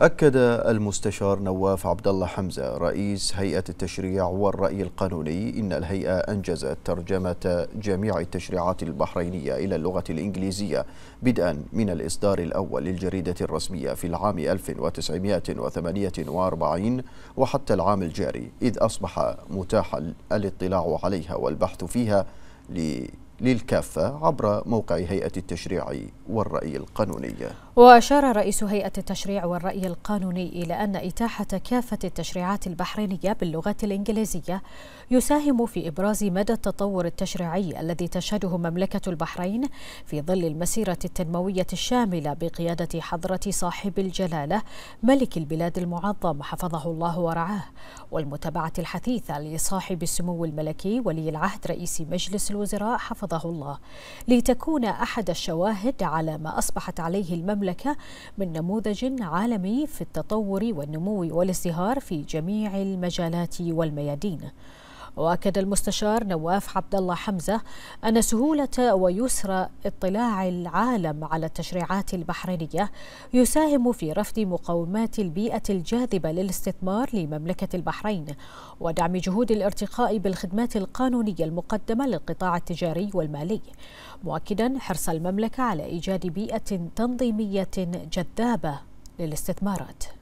أكد المستشار نواف عبد الله حمزة رئيس هيئة التشريع والرأي القانوني إن الهيئة أنجزت ترجمة جميع التشريعات البحرينية إلى اللغة الإنجليزية بدءا من الإصدار الأول للجريدة الرسمية في العام 1948 وحتى العام الجاري إذ أصبح متاحا الاطلاع عليها والبحث فيها للكافة عبر موقع هيئة التشريع والرأي القانوني وأشار رئيس هيئة التشريع والرأي القانوني إلى أن إتاحة كافة التشريعات البحرينية باللغة الإنجليزية يساهم في إبراز مدى التطور التشريعي الذي تشهده مملكة البحرين في ظل المسيرة التنموية الشاملة بقيادة حضرة صاحب الجلالة ملك البلاد المعظم حفظه الله ورعاه والمتابعة الحثيثة لصاحب السمو الملكي ولي العهد رئيس مجلس الوزراء حفظ حفظه الله لتكون أحد الشواهد على ما أصبحت عليه المملكة من نموذج عالمي في التطور والنمو والازدهار في جميع المجالات والميادين واكد المستشار نواف عبد الله حمزه ان سهوله ويسر اطلاع العالم على التشريعات البحرينيه يساهم في رفض مقومات البيئه الجاذبه للاستثمار لمملكه البحرين ودعم جهود الارتقاء بالخدمات القانونيه المقدمه للقطاع التجاري والمالي مؤكدا حرص المملكه على ايجاد بيئه تنظيميه جذابه للاستثمارات